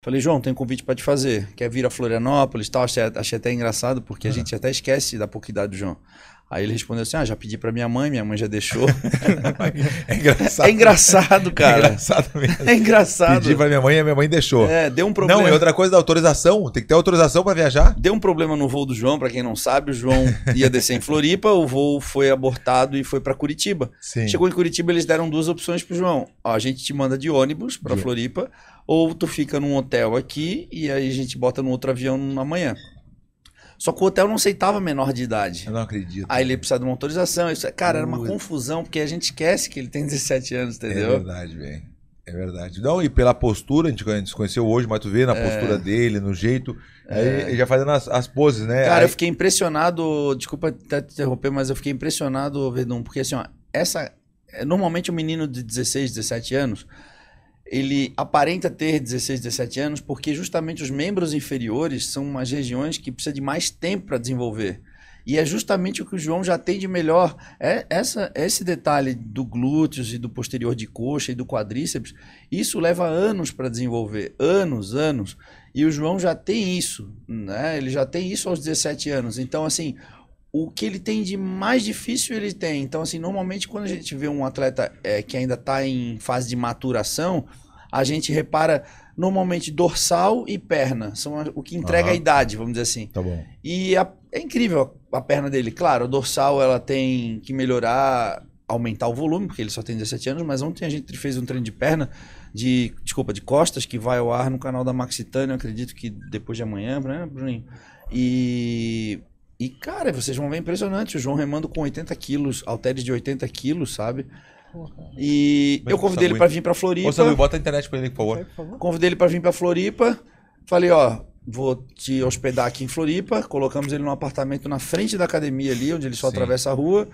Falei, João, tem convite para te fazer. Quer vir a Florianópolis tal? Achei, achei até engraçado, porque a ah. gente até esquece da pouquidade do João. Aí ele respondeu assim: Ah, já pedi para minha mãe, minha mãe já deixou. é engraçado. É engraçado, cara. É engraçado mesmo. É engraçado. Pedi para minha mãe e minha mãe deixou. É, deu um problema. Não, e outra coisa da autorização: tem que ter autorização para viajar. Deu um problema no voo do João, para quem não sabe. O João ia descer em Floripa, o voo foi abortado e foi para Curitiba. Sim. Chegou em Curitiba, eles deram duas opções pro João: Ó, a gente te manda de ônibus para Floripa ou tu fica num hotel aqui e aí a gente bota no outro avião na manhã Só que o hotel não aceitava menor de idade. Eu não acredito. Aí ele precisava de uma autorização. Isso, é, cara, era uma confusão, porque a gente esquece que ele tem 17 anos, é entendeu? É verdade, velho. É verdade. Não, e pela postura, a gente, a gente se conheceu hoje, mas tu vê na é. postura dele, no jeito. É. Aí, já fazendo as, as poses, né? Cara, aí... eu fiquei impressionado. Desculpa até te interromper, mas eu fiquei impressionado, Verdun, porque assim, ó, essa. É, normalmente o um menino de 16, 17 anos ele aparenta ter 16, 17 anos, porque justamente os membros inferiores são umas regiões que precisa de mais tempo para desenvolver. E é justamente o que o João já tem de melhor. É essa, é esse detalhe do glúteos e do posterior de coxa e do quadríceps, isso leva anos para desenvolver. Anos, anos. E o João já tem isso, né? Ele já tem isso aos 17 anos. Então, assim, o que ele tem de mais difícil ele tem. Então, assim, normalmente quando a gente vê um atleta é, que ainda está em fase de maturação, a gente repara normalmente dorsal e perna. São o que entrega uhum. a idade, vamos dizer assim. Tá bom. E a, é incrível a, a, perna dele. Claro, a dorsal ela tem que melhorar, aumentar o volume, porque ele só tem 17 anos, mas ontem a gente fez um treino de perna, de, desculpa, de costas, que vai ao ar no canal da Maxitânia, acredito que depois de amanhã, né, Bruninho? E e, cara, vocês vão ver impressionante. O João remando com 80 quilos, halteres de 80 quilos, sabe? E eu convidei ele para vir para Floripa. Ô, Samuel, bota a internet para ele, por favor. Convidei ele para vir para Floripa. Falei, ó, vou te hospedar aqui em Floripa. Colocamos ele num apartamento na frente da academia ali, onde ele só Sim. atravessa a rua.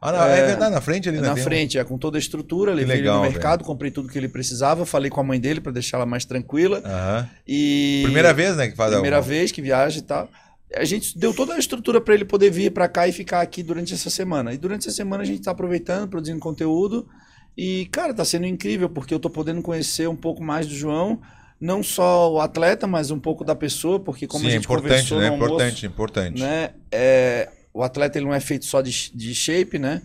Ah, não, é, é verdade, na frente ali, né? Na frente, um... é, com toda a estrutura. Levei legal, ele no mercado, comprei tudo que ele precisava. Falei com a mãe dele para deixar ela mais tranquila. Uhum. E... Primeira vez, né, que faz Primeira alguma... vez que viaja e tal a gente deu toda a estrutura para ele poder vir para cá e ficar aqui durante essa semana. E durante essa semana a gente está aproveitando, produzindo conteúdo. E, cara, tá sendo incrível, porque eu tô podendo conhecer um pouco mais do João, não só o atleta, mas um pouco da pessoa, porque como Sim, a gente importante, conversou né? no almoço, importante, importante. Né? É, o atleta ele não é feito só de, de shape, né?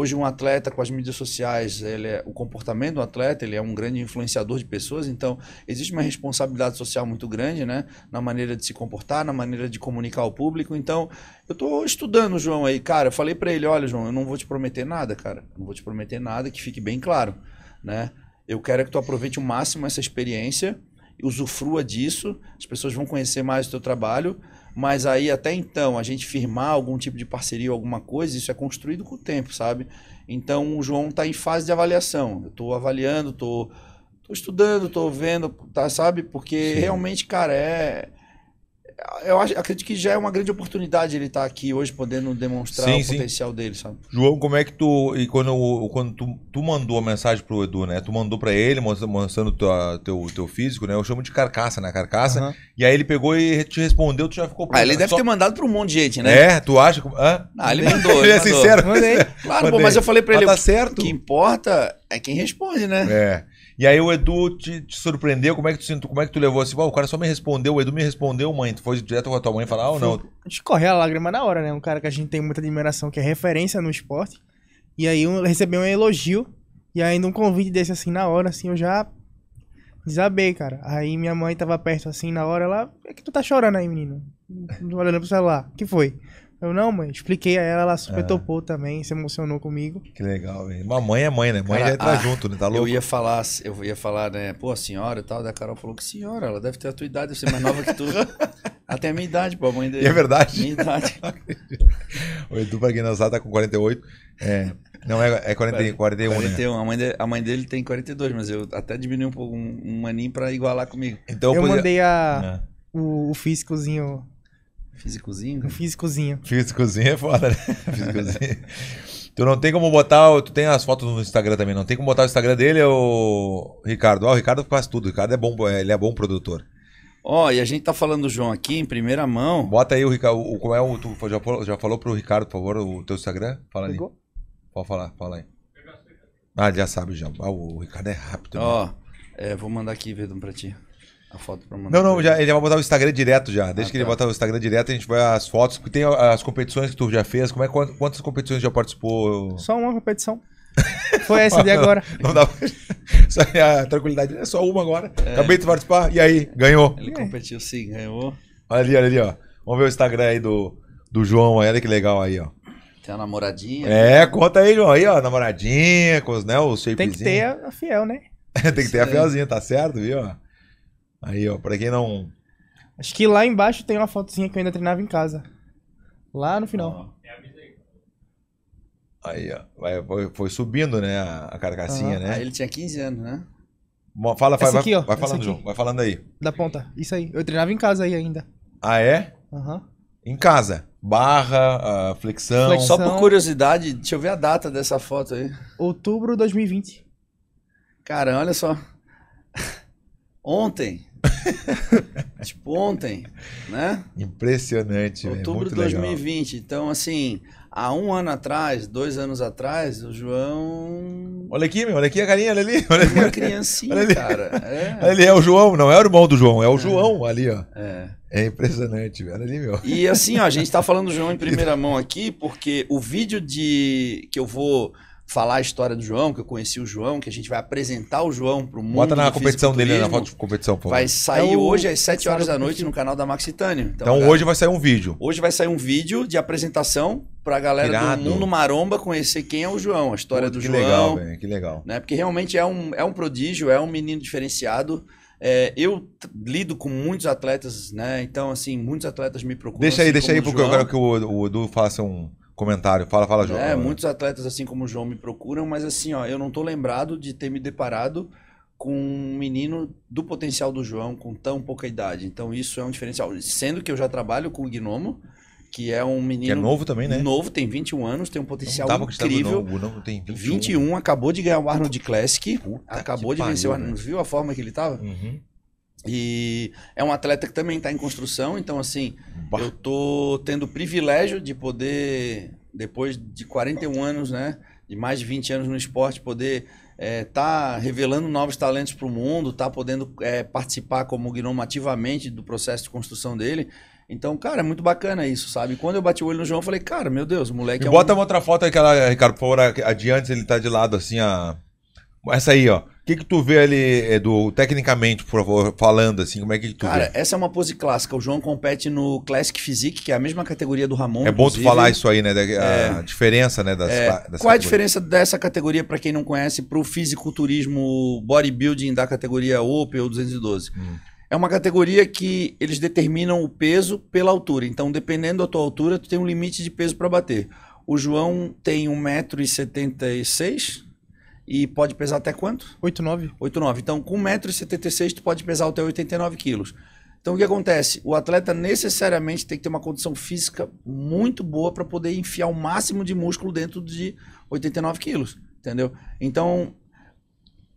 Hoje um atleta com as mídias sociais, ele é, o comportamento do atleta, ele é um grande influenciador de pessoas, então existe uma responsabilidade social muito grande, né, na maneira de se comportar, na maneira de comunicar ao público. Então, eu estou estudando o João aí, cara. Eu falei para ele, olha, João, eu não vou te prometer nada, cara. não vou te prometer nada, que fique bem claro, né? Eu quero é que tu aproveite o máximo essa experiência, usufrua disso, as pessoas vão conhecer mais o teu trabalho, mas aí, até então, a gente firmar algum tipo de parceria, alguma coisa, isso é construído com o tempo, sabe? Então, o João está em fase de avaliação. Eu estou avaliando, estou estudando, estou vendo, tá, sabe? Porque Sim. realmente, cara, é eu acho, acredito que já é uma grande oportunidade ele estar tá aqui hoje podendo demonstrar sim, o sim. potencial dele, sabe? João, como é que tu. E quando, quando tu, tu mandou a mensagem pro Edu, né? Tu mandou para ele, mostrando tua, teu, teu físico, né? Eu chamo de carcaça, né? Carcaça. Uhum. E aí ele pegou e te respondeu, tu já ficou. Ah, ele né? deve só... ter mandado pra um monte de gente, né? É, tu acha? Hã? Ah, ele mandou. ele é mandou. sincero. Mandei. Claro, Mandei. Pô, mas eu falei pra ele. tá certo. O que importa é quem responde, né? É. E aí o Edu te, te surpreendeu? Como é que tu, como é que tu levou assim? o cara só me respondeu, o Edu me respondeu, mãe. Tu foi direto com a tua mãe falar ou não? A gente correu a lágrima na hora, né? Um cara que a gente tem muita admiração, que é referência no esporte. E aí eu recebi um elogio. E ainda um convite desse assim na hora, assim, eu já desabei, cara. Aí minha mãe tava perto assim na hora, ela. É que tu tá chorando aí, menino? Olhando pro celular. que foi? Eu, não, mãe, expliquei a ela, ela super ah. topou também, se emocionou comigo. Que legal, velho. Uma mãe é mãe, né? Mãe Cara, já entra ah, junto, né? Tá louco? Eu ia falar, eu ia falar, né? Pô, a senhora e tal. Da Carol falou que senhora, ela deve ter a tua idade, deve ser é mais nova que tu. Até a minha idade, pô, a mãe dele. E é verdade. Minha idade. o Edu, pra quem não sabe, tá com 48. É. Não, é, é 40, 41, 41 né? a, mãe a mãe dele tem 42, mas eu até diminui um pouco um, um aninho pra igualar comigo. Então, eu, eu podia... mandei a, é. o, o físicozinho Físicozinho? Cara. Físicozinho. Físicozinho é foda, né? Físicozinho. tu não tem como botar. Tu tem as fotos no Instagram também, não tem como botar o Instagram dele, o Ricardo. Ah, o Ricardo faz tudo. O Ricardo é bom, ele é bom produtor. Ó, oh, e a gente tá falando João aqui em primeira mão. Bota aí o Ricardo. qual é o. Tu já, já falou pro Ricardo, por favor, o teu Instagram? Fala ali. Pegou? Pode falar, fala aí. Ah, já sabe já. Ah, o Ricardo é rápido. Ó, oh, é, vou mandar aqui, Vedum, pra ti a foto pra mandar. Não, não, já, ele vai botar o Instagram direto já. Desde ah, que tá. ele botar o Instagram direto, a gente vai as fotos. Tem ah, as competições que tu já fez. Como é, quantas competições já participou? Só uma competição. Foi essa de agora. Não, não dá Só é a tranquilidade. É só uma agora. É. Acabei de participar. E aí? Ganhou. Ele competiu sim, ganhou. Olha ali, olha ali, ó. Vamos ver o Instagram aí do, do João. Olha que legal aí, ó. Tem a namoradinha. É, né? conta aí, João. Aí, ó. Namoradinha, com os, né, o shapezinho. Né? Tem que ter a fiel, né? Tem que ter a fielzinha, tá certo, viu? Aí, ó, pra quem não. Acho que lá embaixo tem uma fotozinha que eu ainda treinava em casa. Lá no final. Ah, aí, ó. Vai, foi, foi subindo, né? A carcassinha, né? ah, né? Aí ele tinha 15 anos, né? Bom, fala, aqui, vai, ó, vai falando, João. Vai falando aí. Da ponta. Isso aí. Eu treinava em casa aí ainda. Ah, é? Aham. Uhum. Em casa. Barra, uh, flexão. flexão. Só por curiosidade, deixa eu ver a data dessa foto aí. Outubro de 2020. Cara, olha só. Ontem, tipo ontem, né? Impressionante. Outubro de 2020. Legal. Então, assim, há um ano atrás, dois anos atrás, o João. Olha aqui, meu, olha aqui a carinha, olha ali. Olha ali. Uma criancinha, olha ali. cara. É. é o João, não é o irmão do João, é o é. João ali, ó. É. É impressionante, velho. Olha ali, meu. E assim, ó, a gente tá falando do João em primeira mão aqui, porque o vídeo de que eu vou falar a história do João, que eu conheci o João, que a gente vai apresentar o João pro mundo. Bota na competição dele, né, na foto de competição, favor. Vai sair é o... hoje às 7 horas da noite no canal da Maxitânia. Então, então galera, hoje vai sair um vídeo. Hoje vai sair um vídeo de apresentação pra galera Irado. do Mundo Maromba conhecer quem é o João, a história do que João. Que legal, que legal. Né? Porque realmente é um, é um prodígio, é um menino diferenciado. É, eu lido com muitos atletas, né? Então, assim, muitos atletas me procuram. Deixa aí, assim deixa aí, porque João. eu quero que o, o Edu faça um comentário. Fala, fala, João. É, muitos atletas, assim como o João, me procuram, mas assim, ó, eu não tô lembrado de ter me deparado com um menino do potencial do João com tão pouca idade. Então isso é um diferencial. Sendo que eu já trabalho com o Gnomo, que é um menino. Que é novo também, né? Novo, tem 21 anos, tem um potencial não incrível. Novo, não tem 21. 21, acabou de ganhar o Arnold Classic, Puta acabou de vencer o Arnold. Né? Viu a forma que ele tava? Uhum. E é um atleta que também está em construção, então assim, bah. eu tô tendo o privilégio de poder, depois de 41 anos, né? De mais de 20 anos no esporte, poder é, tá revelando novos talentos para o mundo, tá podendo é, participar como gnomo ativamente do processo de construção dele. Então, cara, é muito bacana isso, sabe? Quando eu bati o olho no João, eu falei, cara, meu Deus, moleque Me é bota um... uma outra foto aquela, Ricardo, por favor, adiante, ele tá de lado assim, a... Essa aí, ó que, que tu vê ali, Edu, tecnicamente, por favor, falando assim, como é que tu Cara, vê? essa é uma pose clássica. O João compete no Classic Physique, que é a mesma categoria do Ramon. É bom tu falar isso aí, né? Da, é, a diferença, né? Das, é, qual categoria? a diferença dessa categoria, para quem não conhece, para o fisiculturismo bodybuilding da categoria Open ou 212? Hum. É uma categoria que eles determinam o peso pela altura. Então, dependendo da tua altura, tu tem um limite de peso para bater. O João tem 1,76m, e pode pesar até quanto? 8,9. 8,9. Então, com 1,76m, tu pode pesar até 89 quilos. Então, o que acontece? O atleta necessariamente tem que ter uma condição física muito boa para poder enfiar o máximo de músculo dentro de 89 quilos, entendeu? Então,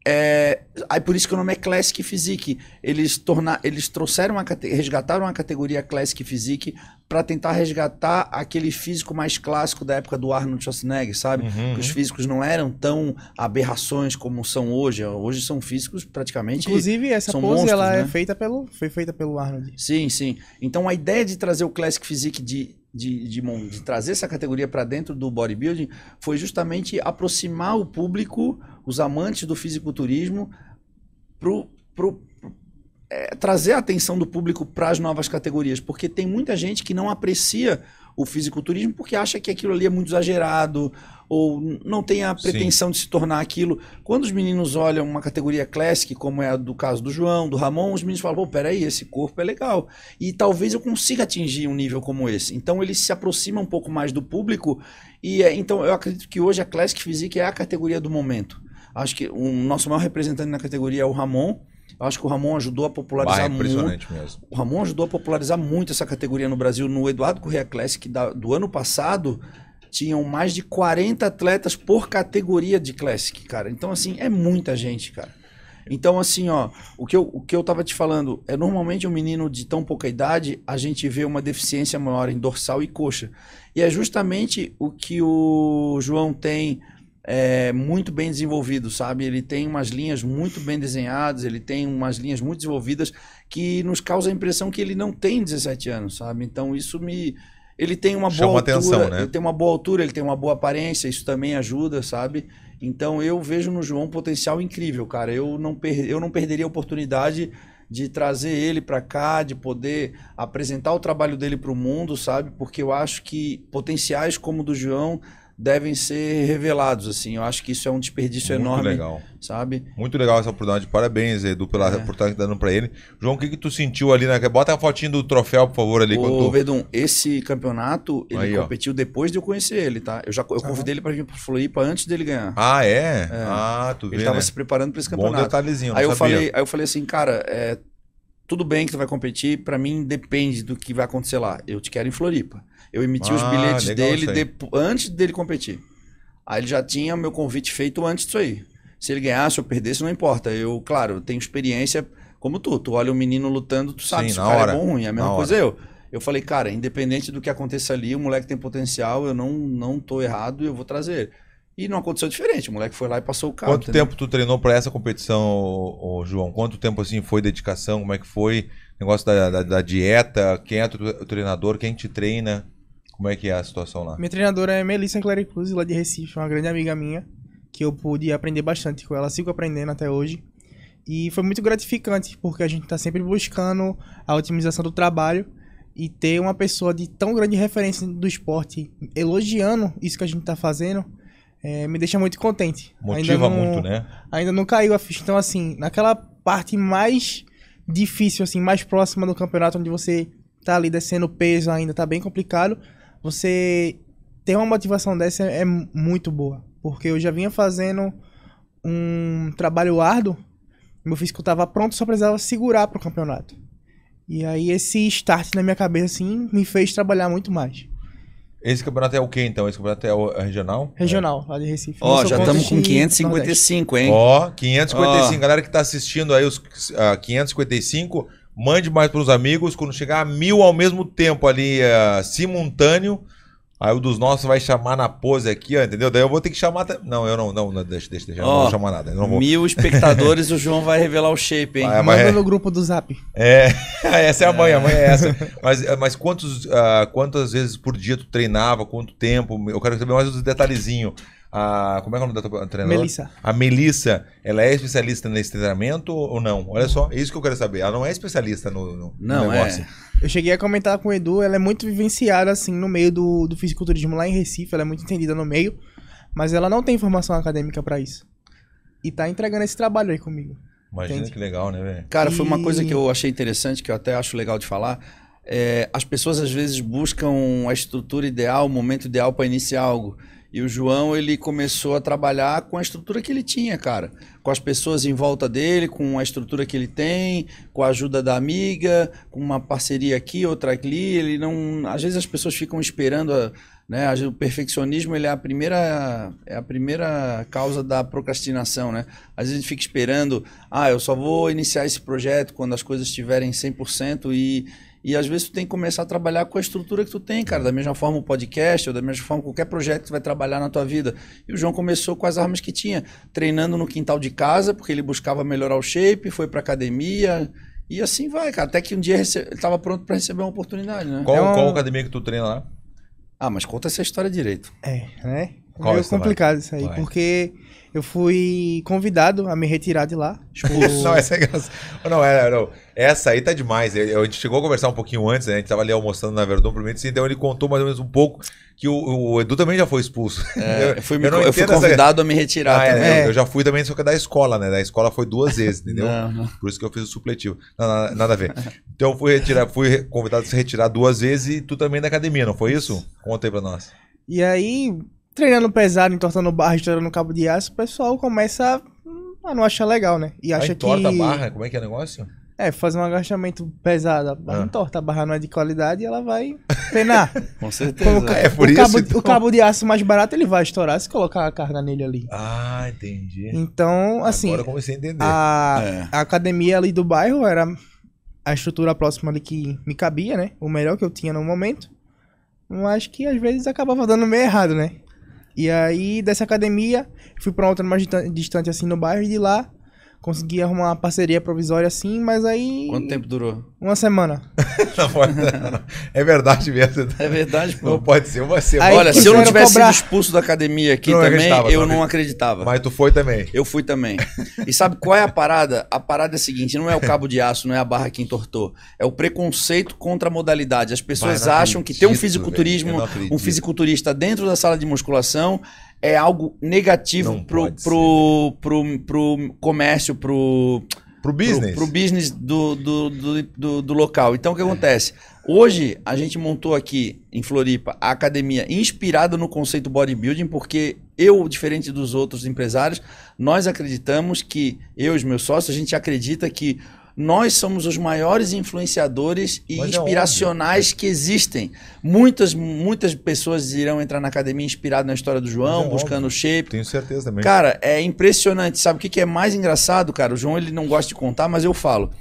é, aí por isso que o nome é Classic Physique. Eles, torna, eles trouxeram uma, resgataram a categoria Classic Physique para tentar resgatar aquele físico mais clássico da época do Arnold Schwarzenegger, sabe? Uhum. Que os uhum. físicos não eram tão aberrações como são hoje. Hoje são físicos praticamente. Inclusive, essa pose monstros, ela é né? é feita pelo, foi feita pelo Arnold. Sim, sim. Então a ideia de trazer o Classic Physique de de, de, de uhum. trazer essa categoria para dentro do bodybuilding foi justamente aproximar o público, os amantes do fisiculturismo, pro, pro, é, trazer a atenção do público para as novas categorias, porque tem muita gente que não aprecia o fisiculturismo porque acha que aquilo ali é muito exagerado ou não tem a pretensão Sim. de se tornar aquilo. Quando os meninos olham uma categoria classic, como é a do caso do João, do Ramon, os meninos falam: pô, peraí, esse corpo é legal. E talvez eu consiga atingir um nível como esse. Então ele se aproxima um pouco mais do público. e é, Então eu acredito que hoje a Classic Physique é a categoria do momento. Acho que o nosso maior representante na categoria é o Ramon. Eu acho que o Ramon ajudou a popularizar muito. Mesmo. O Ramon ajudou a popularizar muito essa categoria no Brasil. No Eduardo Correia Classic da, do ano passado, tinham mais de 40 atletas por categoria de Classic, cara. Então, assim, é muita gente, cara. Então, assim, ó, o que, eu, o que eu tava te falando é normalmente um menino de tão pouca idade, a gente vê uma deficiência maior em dorsal e coxa. E é justamente o que o João tem é, muito bem desenvolvido, sabe? Ele tem umas linhas muito bem desenhadas, ele tem umas linhas muito desenvolvidas que nos causa a impressão que ele não tem 17 anos, sabe? Então isso me. Ele tem uma Chama boa altura, atenção, né? ele tem uma boa altura, ele tem uma boa aparência, isso também ajuda, sabe? Então eu vejo no João um potencial incrível, cara. Eu não, per... eu não perderia a oportunidade de trazer ele para cá, de poder apresentar o trabalho dele para o mundo, sabe? Porque eu acho que potenciais como o do João devem ser revelados. Assim, eu acho que isso é um desperdício Muito enorme. legal. Sabe? Muito legal essa oportunidade. Parabéns, Edu, pela é. oportunidade que tá dando para ele. João, o que, que tu sentiu ali? Na... Bota a fotinho do troféu, por favor, ali. Ô, tu... esse campeonato, ele Aí, competiu ó. depois de eu conhecer ele, tá? Eu já eu ah, convidei ele para vir para Floripa antes dele ganhar. Ah, é? é. Ah, tu vê, Ele estava né? se preparando para esse campeonato. Bom detalhezinho, Aí eu sabia. falei, aí eu falei assim, cara, é, tudo bem que você vai competir, para mim depende do que vai acontecer lá. Eu te quero em Floripa. Eu emiti ah, os bilhetes dele de, antes dele competir. Aí ele já tinha meu convite feito antes disso aí. Se ele ganhasse ou perdesse, não importa. Eu, claro, tenho experiência como tu. Tu olha o um menino lutando, tu sabe Sim, se o cara é hora. é bom ou ruim. É a mesma na coisa hora. eu. Eu falei, cara, independente do que aconteça ali, o moleque tem potencial, eu não, não tô errado eu vou trazer ele. E não aconteceu diferente. O moleque foi lá e passou o carro. Quanto entendeu? tempo tu treinou para essa competição, ô, ô, João? Quanto tempo assim foi dedicação? Como é que foi? Negócio da, da, da dieta? Quem é o treinador? Quem te treina? Como é que é a situação lá? Minha treinadora é Melissa Clare lá de Recife, uma grande amiga minha, que eu pude aprender bastante com ela, sigo aprendendo até hoje. E foi muito gratificante, porque a gente está sempre buscando a otimização do trabalho e ter uma pessoa de tão grande referência do esporte elogiando isso que a gente está fazendo é, me deixa muito contente. Motiva não, muito, né? Ainda não caiu a ficha. Então, assim, naquela parte mais difícil, assim, mais próxima do campeonato, onde você tá ali descendo peso ainda, tá bem complicado, você ter uma motivação dessa é muito boa. Porque eu já vinha fazendo um trabalho árduo, meu físico tava pronto, só precisava segurar pro campeonato. E aí esse start na minha cabeça, assim, me fez trabalhar muito mais. Esse campeonato é o quê, então? Esse campeonato é o é regional? Regional, é. lá de Recife. Ó, oh, já estamos com 555, hein? Ó, oh, 555. Oh. Galera que está assistindo aí os uh, ah, 555, mande mais para os amigos. Quando chegar a mil ao mesmo tempo ali, uh, simultâneo, Aí o dos nossos vai chamar na pose aqui, ó, entendeu? Daí eu vou ter que chamar. Não, eu não, não, não deixa, deixa, deixa. Oh, não vou chamar nada. Vou... Mil espectadores, o João vai revelar o shape, hein? Ah, é, Manda é... no grupo do zap. É, essa é a mãe, a mãe é essa. mas, mas quantos, uh, quantas vezes por dia tu treinava, quanto tempo? Eu quero saber mais os detalhezinhos a. Como é que é o nome da tua treinadora? Melissa. A Melissa, ela é especialista nesse treinamento ou não? Olha só, é isso que eu quero saber. Ela não é especialista no, no, não, no é. negócio. É. Eu cheguei a comentar com o Edu, ela é muito vivenciada, assim, no meio do, do fisiculturismo lá em Recife, ela é muito entendida no meio, mas ela não tem formação acadêmica para isso. E tá entregando esse trabalho aí comigo. Imagina entende? que legal, né, velho? Cara, foi uma coisa que eu achei interessante, que eu até acho legal de falar. É, as pessoas às vezes buscam a estrutura ideal, o momento ideal para iniciar algo. E o João, ele começou a trabalhar com a estrutura que ele tinha, cara. Com as pessoas em volta dele, com a estrutura que ele tem, com a ajuda da amiga, com uma parceria aqui, outra ali. Ele não. Às vezes as pessoas ficam esperando. A, né? O perfeccionismo ele é a primeira é a primeira causa da procrastinação, né? Às vezes a gente fica esperando, ah, eu só vou iniciar esse projeto quando as coisas estiverem 100% e e às vezes tu tem que começar a trabalhar com a estrutura que tu tem, cara. Da mesma forma o podcast, ou da mesma forma qualquer projeto que tu vai trabalhar na tua vida. E o João começou com as armas que tinha, treinando no quintal de casa, porque ele buscava melhorar o shape, foi pra academia. E assim vai, cara. Até que um dia ele estava pronto para receber uma oportunidade, né? Qual, é qual academia que tu treina lá? Ah, mas conta essa história direito. É, né? Qual meio é complicado isso aí, Vai. É? porque eu fui convidado a me retirar de lá. Expulso. Tipo, não, essa é engraçada. Não, é, não. Essa aí tá demais. a gente chegou a conversar um pouquinho antes, né? A gente tava ali almoçando na Verdun pro assim, então ele contou mais ou menos um pouco que o, o Edu também já foi expulso. É, eu, fui, me, eu fui convidado essa... a me retirar ah, é, também. É, eu já fui também, só que da escola, né? Da escola foi duas vezes, entendeu? Não, não. Por isso que eu fiz o supletivo. Nada, nada a ver. Então eu fui, retirar, fui convidado a se retirar duas vezes e tu também da academia, não foi isso? Conta aí pra nós. E aí, treinando pesado, entortando barra, estourando cabo de aço, o pessoal começa a não achar legal, né? E acha entorta que. Entorta barra, como é que é o negócio? É, fazer um agachamento pesado, a barra ah. entorta, a barra não é de qualidade e ela vai penar. Com certeza. O, é por o isso. Cabo, então... O cabo de aço mais barato ele vai estourar se colocar a carga nele ali. Ah, entendi. Então, assim. Agora eu comecei a entender. A, é. a academia ali do bairro era a estrutura próxima ali que me cabia, né? O melhor que eu tinha no momento. Mas que às vezes acabava dando meio errado, né? E aí, dessa academia, fui pra outra mais distante, assim, no bairro, e de lá Consegui arrumar uma parceria provisória assim, mas aí. Quanto tempo durou? Uma semana. É verdade mesmo. É verdade, pô. Não pode ser uma semana. Aí Olha, se eu não tivesse cobrar... sido expulso da academia aqui não também, eu não acreditava. Mas tu foi também. Eu fui também. E sabe qual é a parada? A parada é a seguinte: não é o cabo de aço, não é a barra que entortou. É o preconceito contra a modalidade. As pessoas acham acredito, que ter um fisiculturismo, um fisiculturista dentro da sala de musculação é algo negativo pro, pro, né? pro, pro, comércio, pro. Pro business. Pro, pro business do, do, do, do, do local. Então o que acontece? Hoje a gente montou aqui em Floripa a academia inspirada no conceito bodybuilding, porque eu, diferente dos outros empresários, nós acreditamos que, eu e os meus sócios, a gente acredita que nós somos os maiores influenciadores e Mas é inspiracionais é que existem. Muitas, muitas pessoas irão entrar na academia inspirado na história do João, é buscando o shape. Tenho certeza também. Cara, é impressionante. Sabe o que, que é mais engraçado, cara? O João ele não gosta de contar, mas eu falo.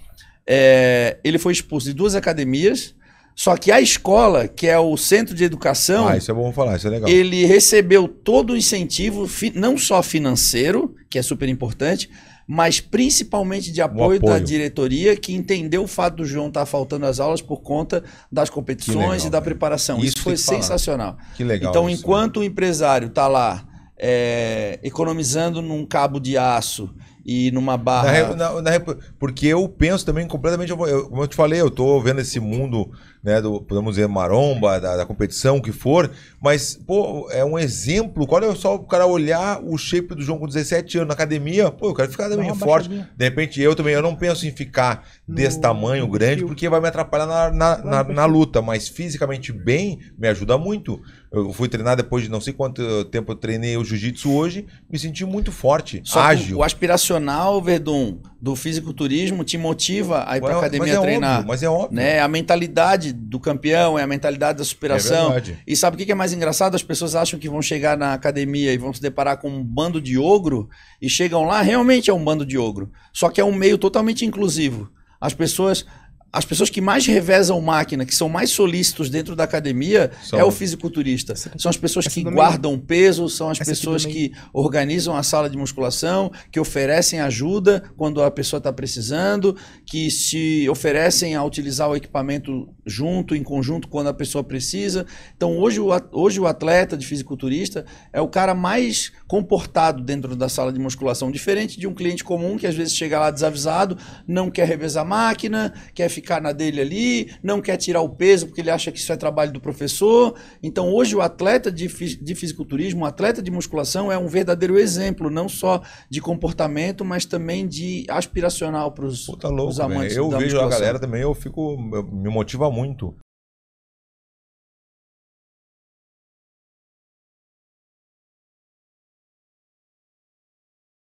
É, ele foi expulso de duas academias. Só que a escola, que é o centro de educação. Ah, isso é bom falar, isso é legal. Ele recebeu todo o incentivo, não só financeiro, que é super importante, mas principalmente de apoio, apoio, da diretoria que entendeu o fato do João estar tá faltando as aulas por conta das competições legal, e da né? preparação. Isso, isso foi sensacional. Falar. Que legal. Então, isso, né? enquanto né? o empresário está lá é, economizando num cabo de aço e numa barra. Na, na, na, porque eu penso também completamente. Eu, como eu te falei, eu estou vendo esse mundo né, do, podemos dizer, maromba, da, da, competição, o que for, mas, pô, é um exemplo. Qual é só o cara olhar o shape do João com 17 anos na academia? Pô, eu quero ficar também forte. Baixadinha. De repente eu também, eu não penso em ficar no, desse tamanho grande, porque vai me atrapalhar na, na, na, na, luta, mas fisicamente bem me ajuda muito. Eu fui treinar depois de não sei quanto eh, tempo eu treinei o jiu-jitsu hoje, me senti muito forte, só ágil. O, o aspiracional, Verdun, do fisiculturismo te motiva a ir para é academia mas é treinar. Óbvio, mas é óbvio. Né? A mentalidade do campeão é a mentalidade da superação. É e sabe o que é mais engraçado? As pessoas acham que vão chegar na academia e vão se deparar com um bando de ogro e chegam lá, realmente é um bando de ogro. Só que é um meio totalmente inclusivo. As pessoas as pessoas que mais revezam máquina, que são mais solícitos dentro da academia, são. é o fisiculturista. são as pessoas que também. guardam peso, são as essa pessoas que organizam a sala de musculação, que oferecem ajuda quando a pessoa está precisando, que se oferecem a utilizar o equipamento junto, em conjunto, quando a pessoa precisa. Então, hoje, hoje o atleta de fisiculturista é o cara mais comportado dentro da sala de musculação, diferente de um cliente comum que às vezes chega lá desavisado, não quer revezar a máquina, quer ficar na dele ali, não quer tirar o peso porque ele acha que isso é trabalho do professor. Então, hoje o atleta de, de fisiculturismo, o atleta de musculação é um verdadeiro exemplo, não só de comportamento, mas também de aspiracional para os tá amantes. Véio. Eu vejo musculação. a galera também, eu fico, eu me motiva muito